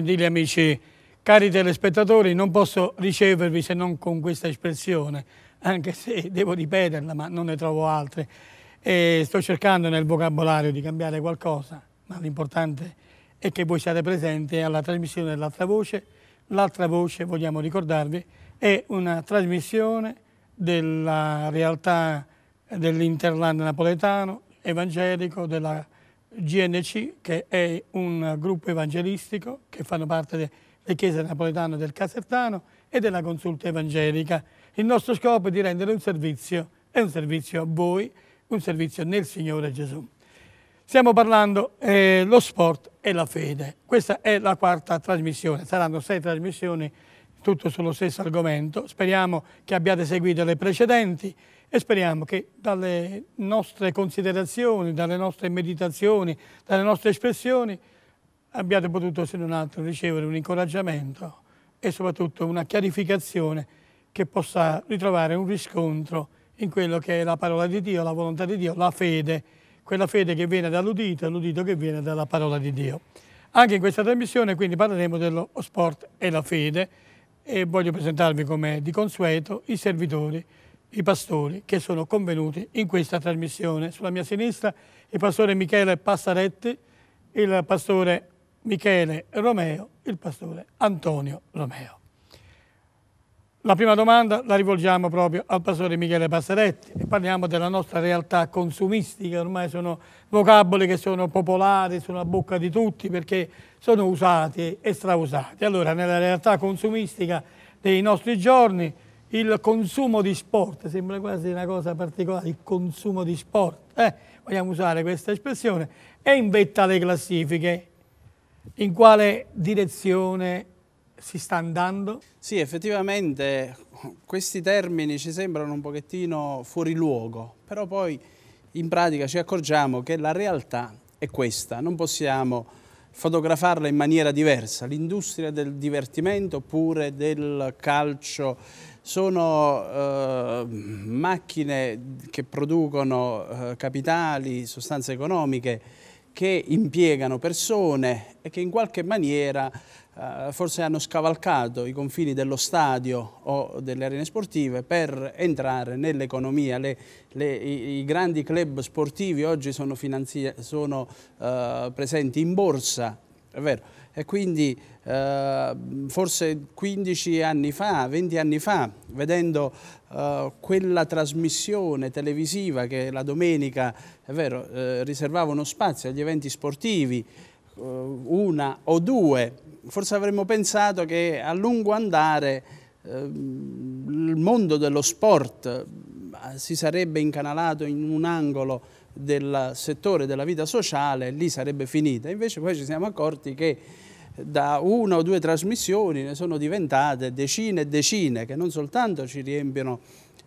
Gentili amici, cari telespettatori, non posso ricevervi se non con questa espressione, anche se devo ripeterla, ma non ne trovo altre. E sto cercando nel vocabolario di cambiare qualcosa, ma l'importante è che voi siate presenti alla trasmissione dell'altra voce. L'altra voce, vogliamo ricordarvi, è una trasmissione della realtà dell'interland napoletano, evangelico, della GNC, che è un gruppo evangelistico che fanno parte delle chiese napoletane del Casertano e della consulta evangelica. Il nostro scopo è di rendere un servizio, è un servizio a voi, un servizio nel Signore Gesù. Stiamo parlando eh, lo sport e la fede. Questa è la quarta trasmissione, saranno sei trasmissioni tutto sullo stesso argomento. Speriamo che abbiate seguito le precedenti e speriamo che dalle nostre considerazioni, dalle nostre meditazioni, dalle nostre espressioni abbiate potuto se non altro ricevere un incoraggiamento e soprattutto una chiarificazione che possa ritrovare un riscontro in quello che è la parola di Dio, la volontà di Dio, la fede, quella fede che viene dall'udito e l'udito che viene dalla parola di Dio. Anche in questa trasmissione quindi parleremo dello sport e la fede e voglio presentarvi come di consueto i servitori i pastori che sono convenuti in questa trasmissione. Sulla mia sinistra il pastore Michele Passaretti, il pastore Michele Romeo, il pastore Antonio Romeo. La prima domanda la rivolgiamo proprio al pastore Michele Passaretti e parliamo della nostra realtà consumistica, ormai sono vocaboli che sono popolari, sono a bocca di tutti perché sono usati e strausati. Allora, nella realtà consumistica dei nostri giorni il consumo di sport, sembra quasi una cosa particolare, il consumo di sport, eh, vogliamo usare questa espressione, è in vetta alle classifiche. In quale direzione si sta andando? Sì, effettivamente questi termini ci sembrano un pochettino fuori luogo, però poi in pratica ci accorgiamo che la realtà è questa, non possiamo fotografarla in maniera diversa. L'industria del divertimento oppure del calcio sono eh, macchine che producono eh, capitali, sostanze economiche, che impiegano persone e che in qualche maniera eh, forse hanno scavalcato i confini dello stadio o delle arene sportive per entrare nell'economia. I, grandi club sportivi oggi sono, sono eh, presenti in borsa, è vero, e quindi eh, forse 15 anni fa, 20 anni fa, vedendo eh, quella trasmissione televisiva che la domenica, è vero, eh, riservava uno spazio agli eventi sportivi, eh, una o due forse avremmo pensato che a lungo andare eh, il mondo dello sport eh, si sarebbe incanalato in un angolo del settore della vita sociale e lì sarebbe finita. Invece poi ci siamo accorti che eh, da una o due trasmissioni ne sono diventate decine e decine che non soltanto ci riempiono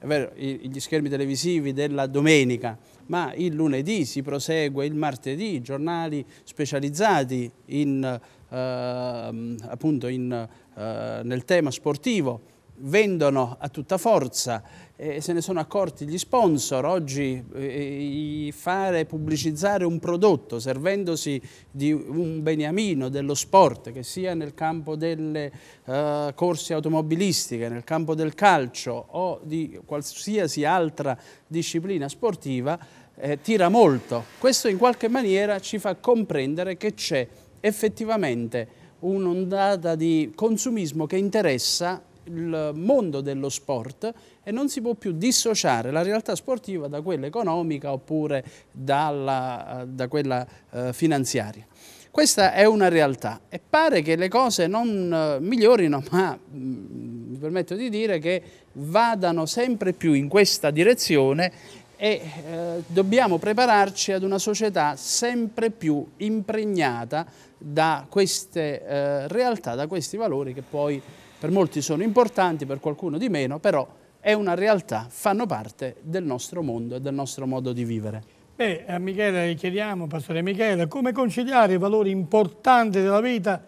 vero, gli schermi televisivi della domenica, ma il lunedì si prosegue, il martedì, giornali specializzati in Ehm, appunto in, eh, nel tema sportivo vendono a tutta forza e se ne sono accorti gli sponsor oggi eh, fare pubblicizzare un prodotto servendosi di un beniamino dello sport che sia nel campo delle eh, corse automobilistiche nel campo del calcio o di qualsiasi altra disciplina sportiva eh, tira molto questo in qualche maniera ci fa comprendere che c'è effettivamente un'ondata di consumismo che interessa il mondo dello sport e non si può più dissociare la realtà sportiva da quella economica oppure dalla, eh, da quella eh, finanziaria. Questa è una realtà e pare che le cose non eh, migliorino, ma mm, mi permetto di dire che vadano sempre più in questa direzione e eh, dobbiamo prepararci ad una società sempre più impregnata da queste eh, realtà, da questi valori che poi per molti sono importanti, per qualcuno di meno, però è una realtà, fanno parte del nostro mondo e del nostro modo di vivere. Beh, a Michele chiediamo, Pastore Michele, come conciliare i valori importanti della vita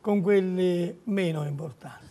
con quelli meno importanti?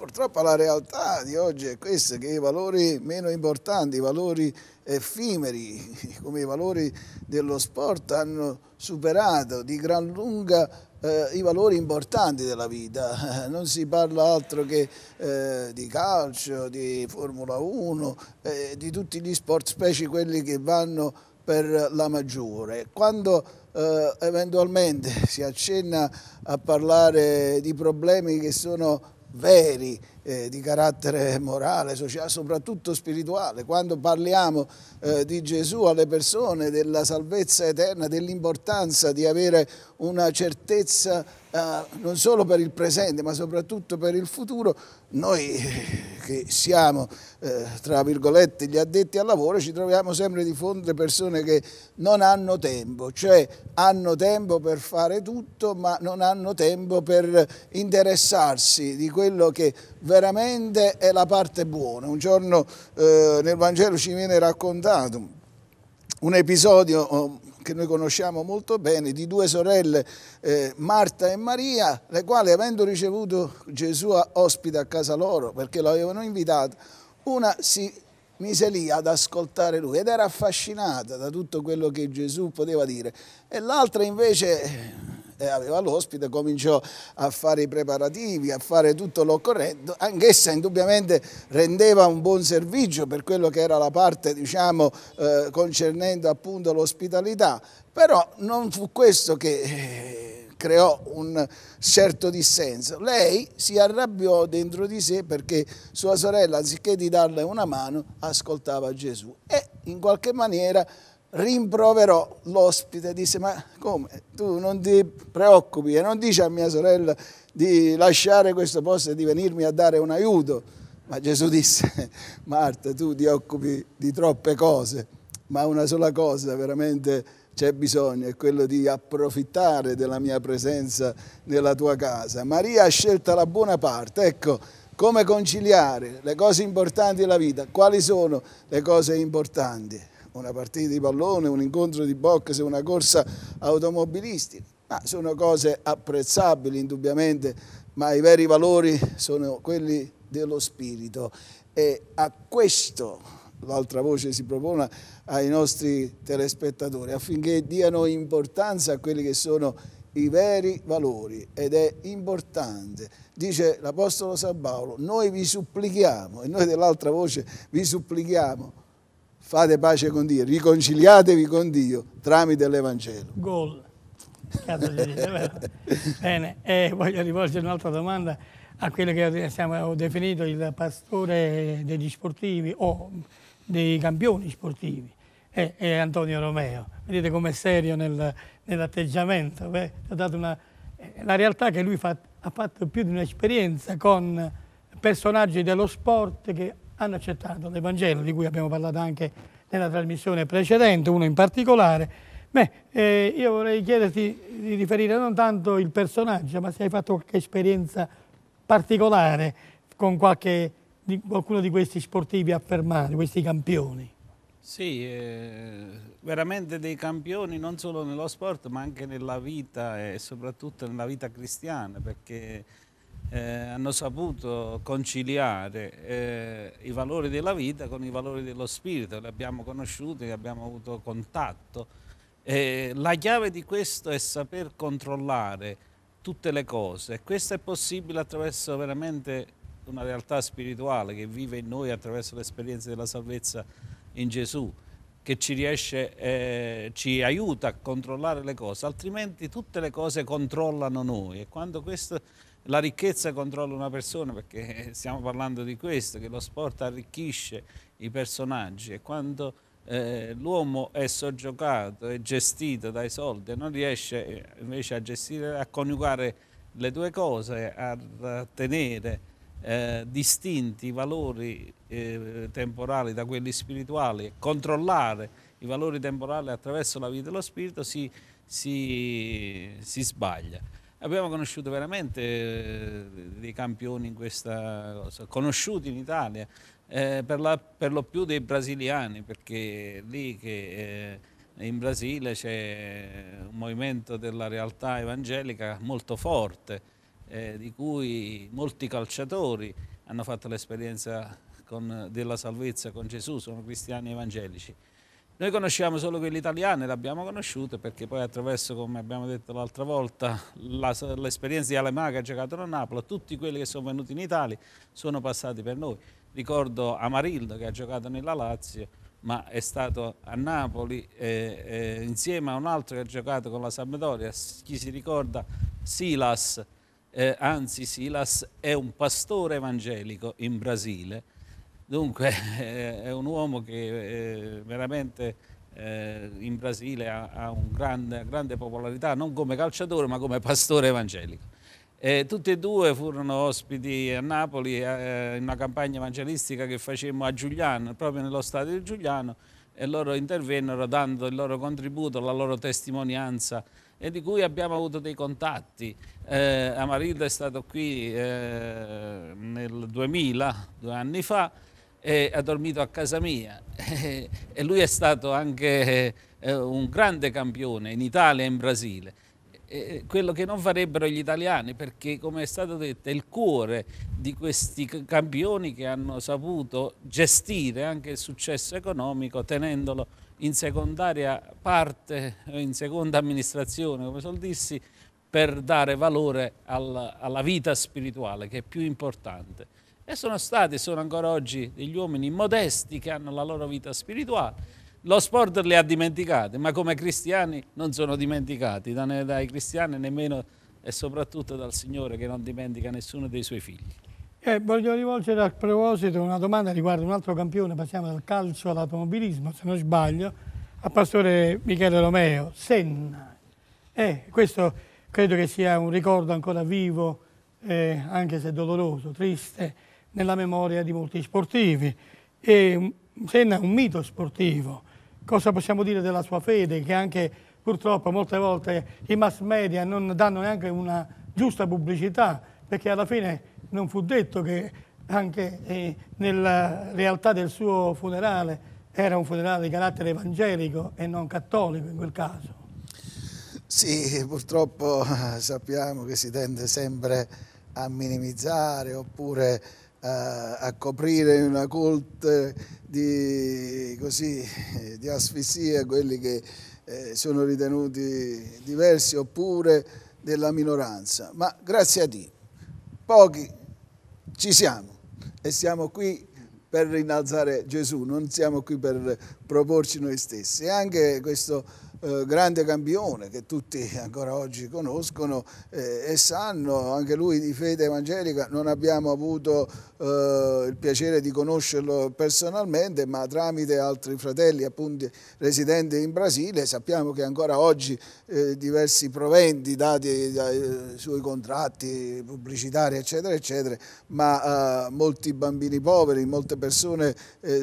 Purtroppo la realtà di oggi è questa, che i valori meno importanti, i valori effimeri, come i valori dello sport, hanno superato di gran lunga eh, i valori importanti della vita, non si parla altro che eh, di calcio, di Formula 1, eh, di tutti gli sport, specie quelli che vanno per la maggiore. Quando eh, eventualmente si accenna a parlare di problemi che sono veri eh, di carattere morale, sociale, soprattutto spirituale. Quando parliamo eh, di Gesù alle persone, della salvezza eterna, dell'importanza di avere una certezza eh, non solo per il presente ma soprattutto per il futuro, noi eh, che siamo, eh, tra virgolette, gli addetti al lavoro, ci troviamo sempre di fronte persone che non hanno tempo, cioè hanno tempo per fare tutto ma non hanno tempo per interessarsi di quello che veramente è la parte buona. Un giorno eh, nel Vangelo ci viene raccontato un episodio oh, che noi conosciamo molto bene di due sorelle, eh, Marta e Maria, le quali avendo ricevuto Gesù ospite a casa loro perché lo avevano invitato, una si mise lì ad ascoltare lui ed era affascinata da tutto quello che Gesù poteva dire e l'altra invece eh, aveva l'ospite, cominciò a fare i preparativi, a fare tutto l'occorrente, anch'essa indubbiamente rendeva un buon servizio per quello che era la parte diciamo, eh, concernente appunto l'ospitalità, però non fu questo che eh, creò un certo dissenso. Lei si arrabbiò dentro di sé perché sua sorella, anziché di darle una mano, ascoltava Gesù e in qualche maniera rimproverò l'ospite, disse ma come tu non ti preoccupi e non dici a mia sorella di lasciare questo posto e di venirmi a dare un aiuto. Ma Gesù disse Marta tu ti occupi di troppe cose, ma una sola cosa veramente c'è bisogno, è quello di approfittare della mia presenza nella tua casa. Maria ha scelto la buona parte, ecco come conciliare le cose importanti della vita, quali sono le cose importanti? una partita di pallone, un incontro di boxe, una corsa automobilistica. Ma sono cose apprezzabili indubbiamente, ma i veri valori sono quelli dello spirito. E a questo l'altra voce si propone ai nostri telespettatori affinché diano importanza a quelli che sono i veri valori ed è importante. Dice l'Apostolo San Paolo, noi vi supplichiamo e noi dell'altra voce vi supplichiamo fate pace con Dio, riconciliatevi con Dio tramite l'Evangelo. Gol. Bene, e voglio rivolgere un'altra domanda a quello che ho definito il pastore degli sportivi o dei campioni sportivi, è, è Antonio Romeo. Vedete com'è serio nel, nell'atteggiamento. Beh, una, eh, la realtà è che lui fa, ha fatto più di un'esperienza con personaggi dello sport che hanno accettato l'Evangelo, di cui abbiamo parlato anche nella trasmissione precedente, uno in particolare. Beh, eh, io vorrei chiederti di riferire non tanto il personaggio, ma se hai fatto qualche esperienza particolare con qualche, di, qualcuno di questi sportivi affermati, questi campioni. Sì, eh, veramente dei campioni non solo nello sport ma anche nella vita e soprattutto nella vita cristiana perché eh, hanno saputo conciliare eh, i valori della vita con i valori dello spirito, li abbiamo conosciuti, li abbiamo avuto contatto. Eh, la chiave di questo è saper controllare tutte le cose. Questo è possibile attraverso veramente una realtà spirituale che vive in noi attraverso l'esperienza della salvezza in Gesù che ci riesce, eh, ci aiuta a controllare le cose, altrimenti tutte le cose controllano noi e quando questo la ricchezza controlla una persona perché stiamo parlando di questo, che lo sport arricchisce i personaggi e quando eh, l'uomo è soggiogato, e gestito dai soldi e non riesce eh, invece a gestire, a coniugare le due cose, a tenere eh, distinti i valori eh, temporali da quelli spirituali, controllare i valori temporali attraverso la vita dello spirito si, si, si sbaglia abbiamo conosciuto veramente eh, dei campioni in questa cosa, conosciuti in Italia, eh, per, la, per, lo più dei brasiliani, perché lì che eh, in Brasile c'è un movimento della realtà evangelica molto forte, eh, di cui molti calciatori hanno fatto l'esperienza della salvezza con Gesù, sono cristiani evangelici. Noi conosciamo solo quelle italiane, le abbiamo conosciute perché poi attraverso, come abbiamo detto l'altra volta, l'esperienza di Alemaga che ha giocato a Napoli, tutti quelli che sono venuti in Italia sono passati per noi. Ricordo Amarildo che ha giocato nella Lazio, ma è stato a Napoli eh, eh, insieme a un altro che ha giocato con la Sampdoria, chi si ricorda Silas, eh, anzi Silas è un pastore evangelico in Brasile, Dunque eh, è un uomo che eh, veramente eh, in Brasile ha, una grande, grande, popolarità, non come calciatore ma come pastore evangelico. tutti e due furono ospiti a Napoli in una campagna evangelistica che facemmo a Giuliano, proprio nello stadio di Giuliano, e loro intervennero dando il loro contributo, la loro testimonianza e di cui abbiamo avuto dei contatti. Eh, Amarildo è stato qui eh, nel 2000, due anni fa, e ha dormito a casa mia e lui è stato anche eh, un grande campione in Italia e in Brasile. Quello che non farebbero gli italiani perché, come è stato detto, è il cuore di questi campioni che hanno saputo gestire anche il successo economico tenendolo in secondaria parte, eh, in seconda amministrazione, come sol dissi, per dare valore alla, vita spirituale che è più importante e sono stati e sono ancora oggi degli uomini modesti che hanno la loro vita spirituale. Lo sport le ha dimenticate, ma come cristiani non sono dimenticati dai cristiani nemmeno e soprattutto dal Signore che non dimentica nessuno dei suoi figli. Eh, voglio rivolgere a proposito una domanda riguardo un altro campione, passiamo dal calcio all'automobilismo, se non sbaglio, a pastore Michele Romeo, Senna. Eh, questo credo che sia un ricordo ancora vivo, eh, anche se doloroso, triste, nella memoria di molti sportivi. E mm, Senna è un mito sportivo. Cosa possiamo dire della sua fede? Che anche purtroppo molte volte i mass media non danno neanche una giusta pubblicità, perché alla fine non fu detto che anche eh, nella realtà del suo funerale era un funerale di carattere evangelico e non cattolico in quel caso. Sì, purtroppo eh, sappiamo che si tende sempre a minimizzare oppure a, a coprire una colta di, così, di asfissia quelli che eh, sono ritenuti diversi oppure della minoranza. Ma grazie a Dio, pochi ci siamo e siamo qui per rinalzare Gesù, non siamo qui per proporci noi stessi. E anche questo eh, grande campione che tutti ancora oggi conoscono eh, e sanno, anche lui di fede evangelica, non abbiamo avuto eh, il piacere di conoscerlo personalmente, ma tramite altri fratelli appunto residenti in Brasile sappiamo che ancora oggi eh, diversi proventi dati dai eh, suoi contratti pubblicitari eccetera eccetera, ma molti bambini poveri, molte persone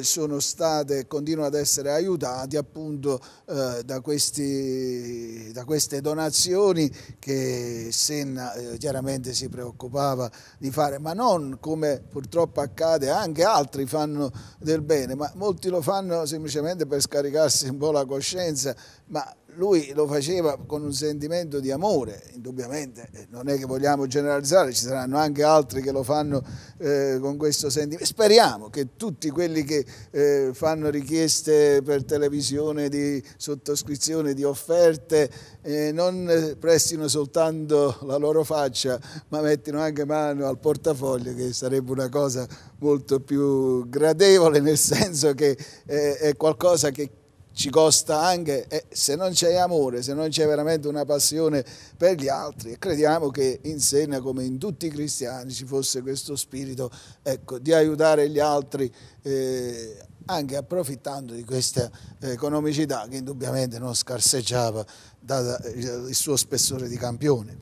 sono state e continuano ad essere aiutati appunto da questi questi, da queste donazioni che Senna eh, chiaramente si preoccupava di fare, ma non come purtroppo accade, anche altri fanno del bene, ma molti lo fanno semplicemente per scaricarsi un po' la coscienza, ma lui lo faceva con un sentimento di amore, indubbiamente, non è che vogliamo generalizzare, ci saranno anche altri che lo fanno eh, con questo sentimento. Speriamo che tutti quelli che eh, fanno richieste per televisione di sottoscrizione, di offerte, eh, non eh, prestino soltanto la loro faccia, ma mettino anche mano al portafoglio, che sarebbe una cosa molto più gradevole, nel senso che eh, è qualcosa che ci costa anche, eh, se non c'è amore, se non c'è veramente una passione per gli altri, e crediamo che in Sena, come in tutti i cristiani, ci fosse questo spirito ecco, di aiutare gli altri eh, anche approfittando di questa economicità che indubbiamente non scarseggiava data il suo spessore di campione.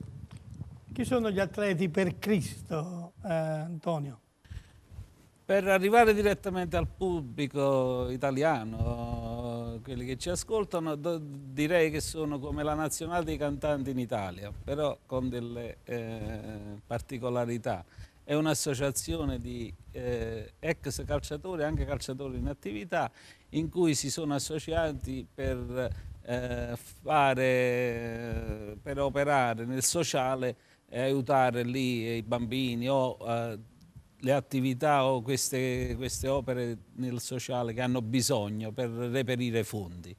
Chi sono gli atleti per Cristo, eh, Antonio? per arrivare direttamente al pubblico italiano, quelli che ci ascoltano, direi che sono come la nazionale dei cantanti in Italia, però con delle eh, particolarità. È un'associazione di eh, ex calciatori, anche calciatori in attività, in cui si sono associati per, eh, fare, per operare nel sociale e aiutare lì i bambini o eh, le attività o queste, queste opere nel sociale che hanno bisogno per reperire fondi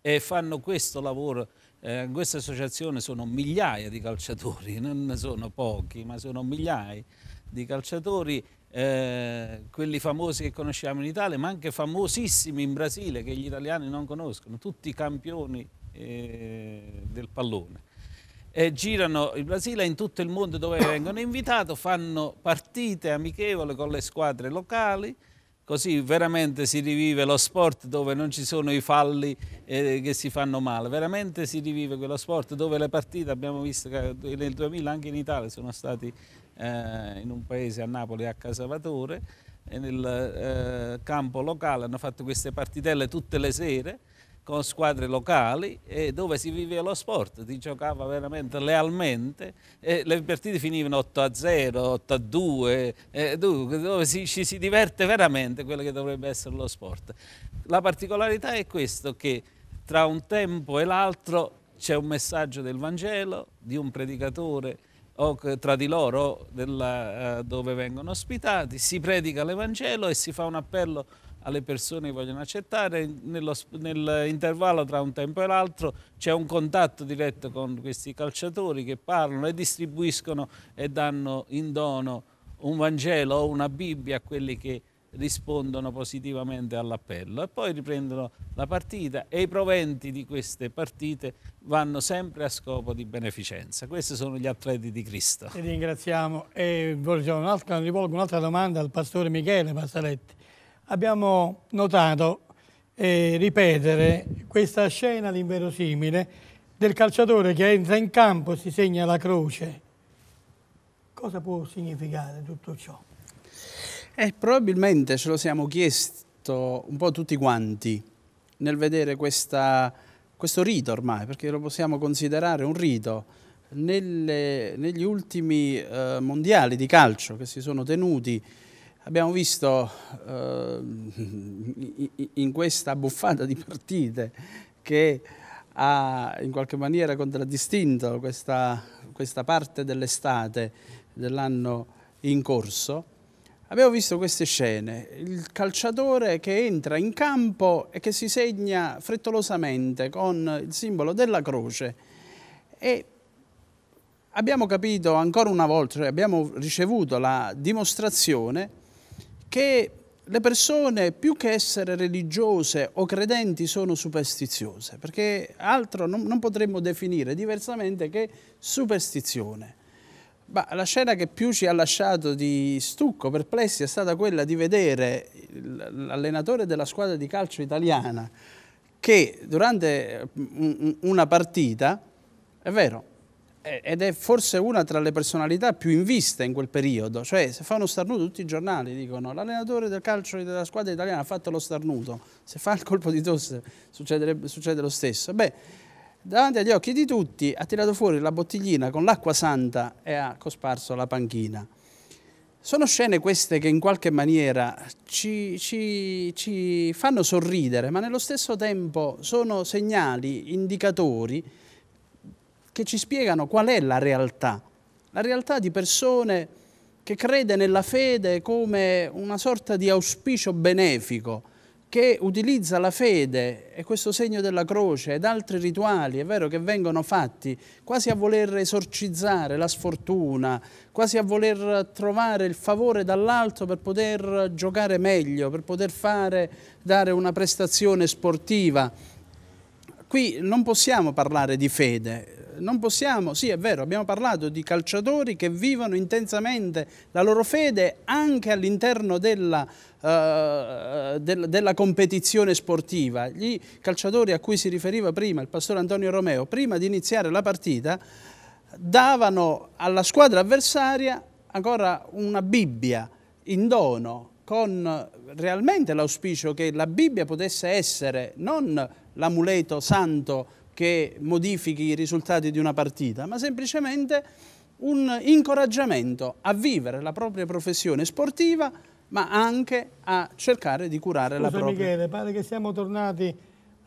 e fanno questo lavoro eh, in questa associazione sono migliaia di calciatori, non sono pochi, ma sono migliaia di calciatori, eh, quelli famosi che conosciamo in Italia, ma anche famosissimi in Brasile che gli italiani non conoscono, tutti campioni eh, del pallone eh, girano il Brasile in tutto il mondo dove vengono invitati, fanno partite amichevoli con le squadre locali, così veramente si rivive lo sport dove non ci sono i falli eh, che si fanno male, veramente si rivive quello sport dove le partite abbiamo visto che nel 2000 anche in Italia sono stati eh, in un paese a Napoli a Casavatore, nel eh, campo locale hanno fatto queste partitelle tutte le sere, con squadre locali e dove si viveva lo sport, si giocava veramente lealmente, e le partite finivano 8 a 0, 8 a 2, dove ci si, si diverte veramente quello che dovrebbe essere lo sport. La particolarità è questo che tra un tempo e l'altro c'è un messaggio del Vangelo, di un predicatore o tra di loro della, eh, dove vengono ospitati, si predica l'Evangelo e si fa un appello alle persone che vogliono accettare, nell'intervallo tra un tempo e l'altro c'è un contatto diretto con questi calciatori che parlano e distribuiscono e danno in dono un Vangelo o una Bibbia a quelli che rispondono positivamente all'appello e poi riprendono la partita e i proventi di queste partite vanno sempre a scopo di beneficenza. Questi sono gli atleti di Cristo. Ti ringraziamo e rivolgo un'altra domanda al pastore Michele Passaretti abbiamo notato eh, ripetere questa scena l'inverosimile del calciatore che entra in campo e si segna la croce. Cosa può significare tutto ciò? Eh, probabilmente ce lo siamo chiesto un po' tutti quanti nel vedere questa, questo rito ormai, perché lo possiamo considerare un rito. Nelle, negli ultimi eh, mondiali di calcio che si sono tenuti Abbiamo visto eh, in questa buffata di partite che ha in qualche maniera contraddistinto questa, questa parte dell'estate dell'anno in corso, abbiamo visto queste scene. Il calciatore che entra in campo e che si segna frettolosamente con il simbolo della croce e abbiamo capito ancora una volta, cioè abbiamo ricevuto la dimostrazione che le persone più che essere religiose o credenti sono superstiziose, perché altro non, non potremmo definire diversamente che superstizione. Ma la scena che più ci ha lasciato di stucco, perplessi, è stata quella di vedere l'allenatore della squadra di calcio italiana che durante una partita, è vero, eh, ed è forse una tra le personalità più in vista in quel periodo, cioè se fa uno starnuto tutti i giornali dicono l'allenatore del calcio della squadra italiana ha fatto lo starnuto, se fa il colpo di tosse succede, lo stesso. Beh, davanti agli occhi di tutti ha tirato fuori la bottiglina con l'acqua santa e ha cosparso la panchina. Sono scene queste che in qualche maniera ci, ci, ci fanno sorridere, ma nello stesso tempo sono segnali, indicatori che ci spiegano qual è la realtà. La realtà di persone che crede nella fede come una sorta di auspicio benefico, che utilizza la fede e questo segno della croce ed altri rituali, è vero che vengono fatti, quasi a voler esorcizzare la sfortuna, quasi a voler trovare il favore dall'alto per poter giocare meglio, per poter fare, dare una prestazione sportiva Qui non possiamo parlare di fede, non possiamo, sì è vero, abbiamo parlato di calciatori che vivono intensamente la loro fede anche all'interno della, uh, del, della, competizione sportiva. Gli calciatori a cui si riferiva prima il pastore Antonio Romeo, prima di iniziare la partita, davano alla squadra avversaria ancora una Bibbia in dono con realmente l'auspicio che la Bibbia potesse essere non l'amuleto santo che modifichi i risultati di una partita, ma semplicemente un incoraggiamento a vivere la propria professione sportiva, ma anche a cercare di curare Scusa la propria. Michele, pare che siamo tornati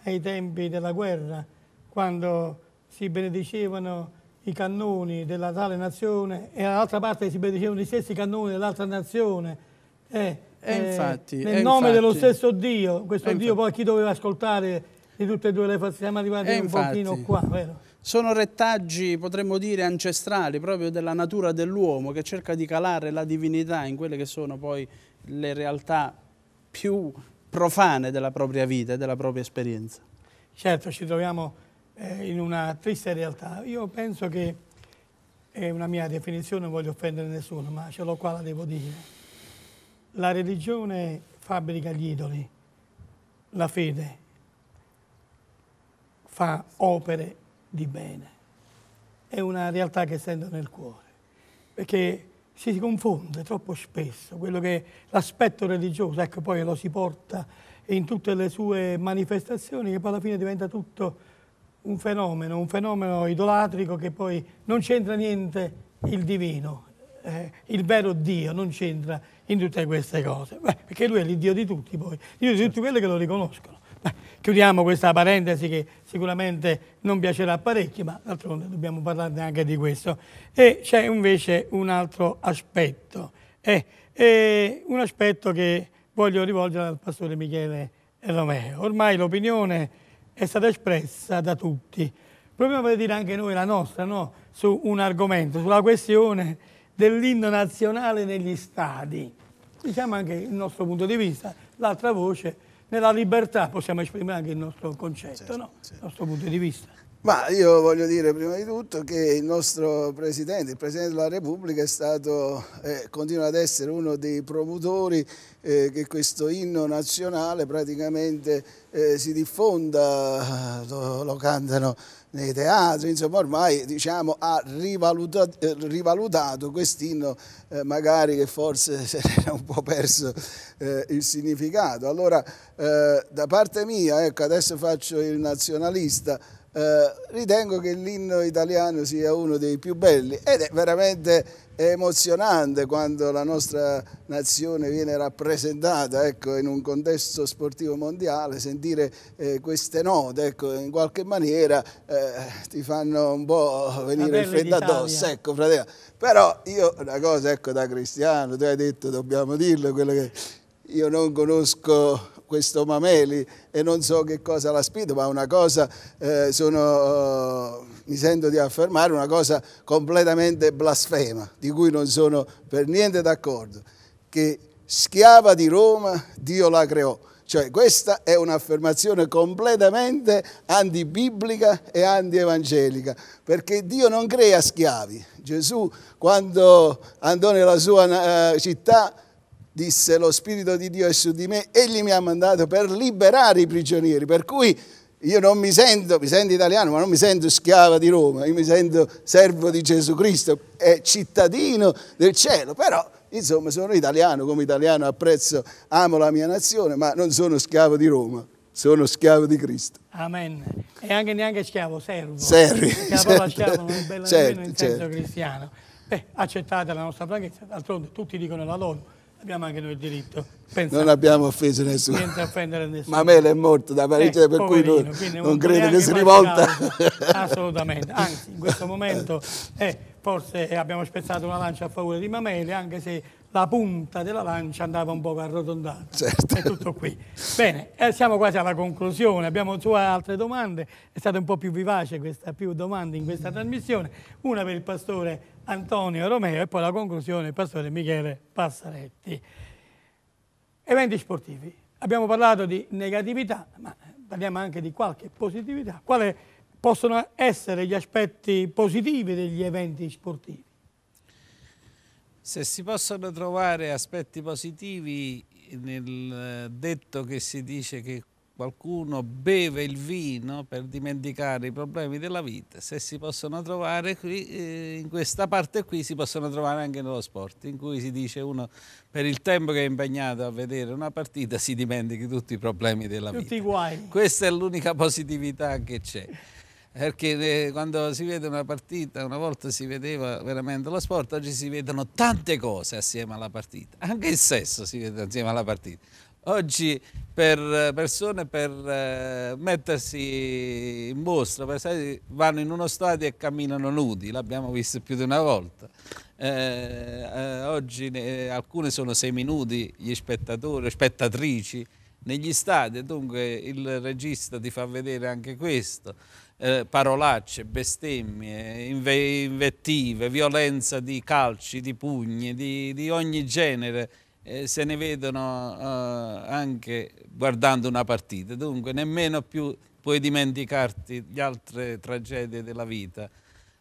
ai tempi della guerra, quando si benedicevano i cannoni della tale nazione e dall'altra parte si benedicevano gli stessi cannoni dell'altra nazione. Eh, e eh, nel nome infatti, dello stesso Dio, questo Dio poi chi doveva ascoltare di tutte e due le forze, siamo arrivati e eh, un pochino qua, vero? Sono rettaggi, potremmo dire, ancestrali, proprio della natura dell'uomo che cerca di calare la divinità in quelle che sono poi le realtà più profane della propria vita e della propria esperienza. Certo, ci troviamo eh, in una triste realtà. Io penso che, è una mia definizione, non voglio offendere nessuno, ma ce l'ho qua, la devo dire. La religione fabbrica gli idoli, la fede fa opere di bene. È una realtà che sento nel cuore, perché si confonde troppo spesso quello che l'aspetto religioso, ecco poi lo si porta in tutte le sue manifestazioni, che poi alla fine diventa tutto un fenomeno, un fenomeno idolatrico che poi non c'entra niente il divino, eh, il vero Dio non c'entra in tutte queste cose, Beh, perché lui è l'Iddio di tutti poi, di tutti quelli che lo riconoscono chiudiamo questa parentesi che sicuramente non piacerà a parecchi, ma d'altronde dobbiamo parlarne anche di questo. E c'è invece un altro aspetto, eh, eh, un aspetto che voglio rivolgere al pastore Michele Romeo. Ormai l'opinione è stata espressa da tutti. Proviamo a dire anche noi la nostra no? su un argomento, sulla questione dell'inno nazionale negli stadi. Diciamo anche il nostro punto di vista, l'altra voce nella libertà possiamo esprimere anche il nostro concetto, certo, no? certo. il nostro punto di vista. Ma io voglio dire prima di tutto che il nostro Presidente, il Presidente della Repubblica è stato, eh, continua ad essere uno dei promotori eh, che questo inno nazionale praticamente eh, si diffonda, eh, lo, lo cantano nei teatri, insomma ormai diciamo, ha rivalutato, eh, rivalutato quest'inno eh, magari che forse se ne era un po' perso eh, il significato. Allora eh, da parte mia, ecco adesso faccio il nazionalista, eh, ritengo che l'inno italiano sia uno dei più belli ed è veramente emozionante quando la nostra nazione viene rappresentata ecco, in un contesto sportivo mondiale, sentire eh, queste note ecco, in qualche maniera eh, ti fanno un po' venire il freddo addosso. Ecco, fratello. Però io una cosa ecco, da cristiano, tu hai detto dobbiamo dirlo, quello che io non conosco questo Mameli e non so che cosa l'ha spinto, ma una cosa, eh, sono, eh, mi sento di affermare, una cosa completamente blasfema, di cui non sono per niente d'accordo, che schiava di Roma Dio la creò. Cioè questa è un'affermazione completamente antibiblica e antievangelica, perché Dio non crea schiavi. Gesù quando andò nella sua eh, città disse lo Spirito di Dio è su di me, egli mi ha mandato per liberare i prigionieri, per cui io non mi sento, mi sento italiano, ma non mi sento schiava di Roma, io mi sento servo di Gesù Cristo, è cittadino del cielo, però insomma sono italiano, come italiano apprezzo, amo la mia nazione, ma non sono schiavo di Roma, sono schiavo di Cristo. Amen. E anche neanche schiavo, servo. Servi. Perché la schiavo non certo, è bella certo, nemmeno in certo. senso cristiano. Beh, accettate la nostra franchezza, d'altronde tutti dicono la loro abbiamo anche noi il diritto. Pensate. Non abbiamo offeso nessuno. Senza offendere nessuno. Ma Mele è morto da Parigi, eh, per poverino, cui non, non credo che si rivolta. Assolutamente, anzi in questo momento eh, forse abbiamo spezzato una lancia a favore di Mamele, anche se la punta della lancia andava un po' arrotondata. Certo. È tutto qui. Bene, eh, siamo quasi alla conclusione, abbiamo due altre domande, è stata un po' più vivace questa, più domande in questa trasmissione, una per il pastore Antonio Romeo e poi la conclusione il pastore Michele Passaretti. Eventi sportivi, abbiamo parlato di negatività, ma parliamo anche di qualche positività. Quali possono essere gli aspetti positivi degli eventi sportivi? Se si possono trovare aspetti positivi nel eh, detto che si dice che qualcuno beve il vino per dimenticare i problemi della vita, se si possono trovare qui, eh, in questa parte qui si possono trovare anche nello sport, in cui si dice uno per il tempo che è impegnato a vedere una partita si dimentichi tutti i problemi della tutti vita. Tutti guai. Questa è l'unica positività che c'è perché eh, quando si vede una partita, una volta si vedeva veramente lo sport, oggi si vedono tante cose assieme alla partita, anche il sesso si vede assieme alla partita. Oggi per persone per eh, mettersi in mostra, vanno in uno stadio e camminano nudi, l'abbiamo visto più di una volta. Eh, eh, oggi eh, alcune sono seminudi gli spettatori, spettatrici negli stadi, dunque il regista ti fa vedere anche questo eh, parolacce, bestemmie, invettive, violenza di calci, di pugni, di, di ogni genere, eh, se ne vedono eh, anche guardando una partita. Dunque nemmeno più puoi dimenticarti le altre tragedie della vita.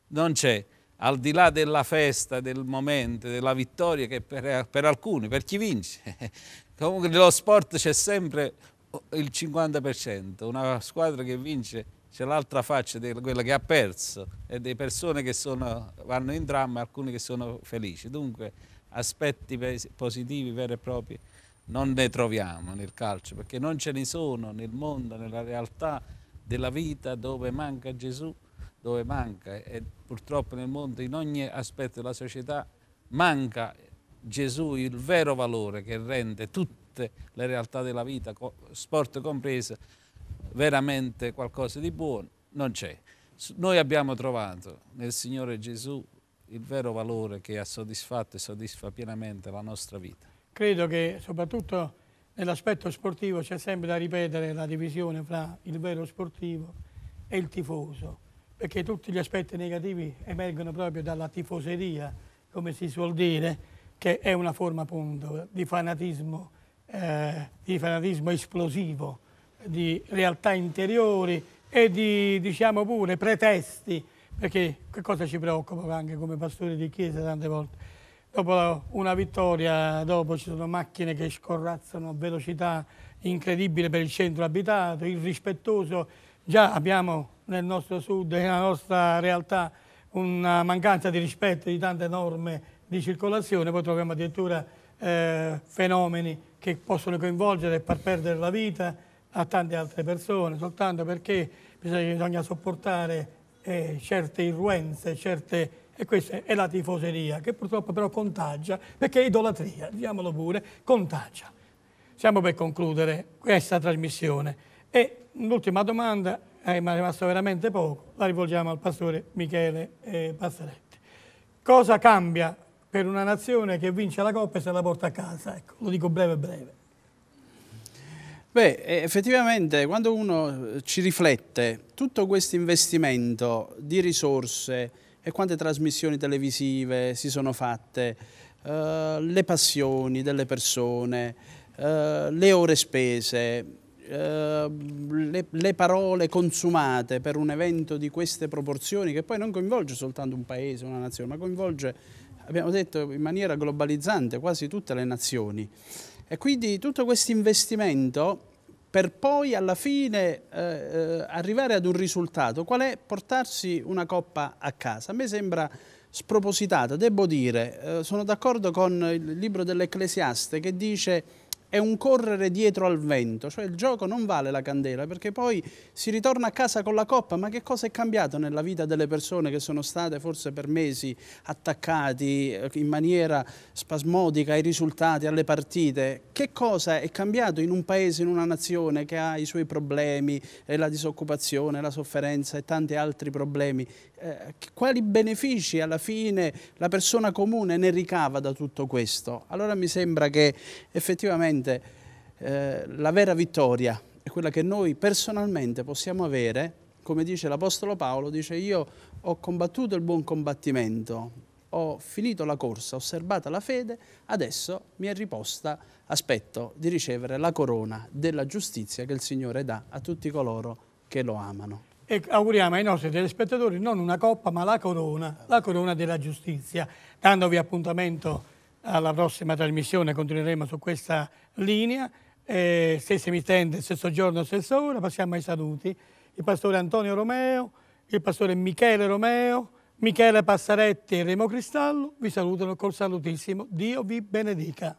Non c'è, al di là della festa, del momento, della vittoria che per, per alcuni, per chi vince. Comunque nello sport c'è sempre oh, il 50%, una squadra che vince c'è l'altra faccia di quella che ha perso e delle persone che sono, vanno in dramma e alcuni che sono felici. Dunque aspetti positivi veri e propri non ne troviamo nel calcio perché non ce ne sono nel mondo, nella realtà della vita dove manca Gesù, dove manca e purtroppo nel mondo in ogni aspetto della società manca Gesù il vero valore che rende tutte le realtà della vita, sport compreso, veramente qualcosa di buono, non c'è. Noi abbiamo trovato nel Signore Gesù il vero valore che ha soddisfatto e soddisfa pienamente la nostra vita. Credo che soprattutto nell'aspetto sportivo c'è sempre da ripetere la divisione fra il vero sportivo e il tifoso, perché tutti gli aspetti negativi emergono proprio dalla tifoseria, come si suol dire, che è una forma appunto di fanatismo, eh, di fanatismo esplosivo, di realtà interiori e di, diciamo pure, pretesti, perché che cosa ci preoccupa anche come pastore di chiesa tante volte? Dopo una vittoria, dopo ci sono macchine che scorrazzano a velocità incredibile per il centro abitato, irrispettoso, già abbiamo nel nostro sud, nella nostra realtà, una mancanza di rispetto di tante norme di circolazione, poi troviamo addirittura eh, fenomeni che possono coinvolgere e far perdere la vita, a tante altre persone, soltanto perché bisogna, bisogna sopportare eh, certe irruenze, certe, e questa è la tifoseria, che purtroppo però contagia, perché è idolatria, diciamolo pure, contagia. Siamo per concludere questa trasmissione e l'ultima domanda, eh, ma è rimasto veramente poco, la rivolgiamo al pastore Michele eh, Passaretti. Cosa cambia per una nazione che vince la Coppa e se la porta a casa? Ecco, lo dico breve breve. Beh, effettivamente quando uno eh, ci riflette, tutto questo investimento di risorse e quante trasmissioni televisive si sono fatte, eh, le passioni delle persone, eh, le ore spese, eh, le, le parole consumate per un evento di queste proporzioni che poi non coinvolge soltanto un paese, una nazione, ma coinvolge, abbiamo detto, in maniera globalizzante quasi tutte le nazioni. E quindi tutto questo investimento per poi alla fine eh, eh, arrivare ad un risultato, qual è portarsi una coppa a casa? A me sembra spropositata, devo dire, eh, sono d'accordo con il libro dell'Ecclesiaste che dice è un correre dietro al vento, cioè il gioco non vale la candela perché poi si ritorna a casa con la coppa, ma che cosa è cambiato nella vita delle persone che sono state forse per mesi attaccati eh, in maniera spasmodica ai risultati, alle partite? Che cosa è cambiato in un paese, in una nazione che ha i suoi problemi, la disoccupazione, la sofferenza e tanti altri problemi? eh, quali benefici alla fine la persona comune ne ricava da tutto questo? Allora mi sembra che effettivamente eh, la vera vittoria è quella che noi personalmente possiamo avere, come dice l'Apostolo Paolo, dice io ho combattuto il buon combattimento, ho finito la corsa, ho osservato la fede, adesso mi è riposta, aspetto di ricevere la corona della giustizia che il Signore dà a tutti coloro che lo amano e auguriamo ai nostri telespettatori non una coppa ma la corona, la corona della giustizia, dandovi appuntamento alla prossima trasmissione, continueremo su questa linea, eh, stessa emittente, stesso giorno, stessa ora, passiamo ai saluti, il pastore Antonio Romeo, il pastore Michele Romeo, Michele Passaretti e Remo Cristallo vi salutano col salutissimo Dio vi benedica.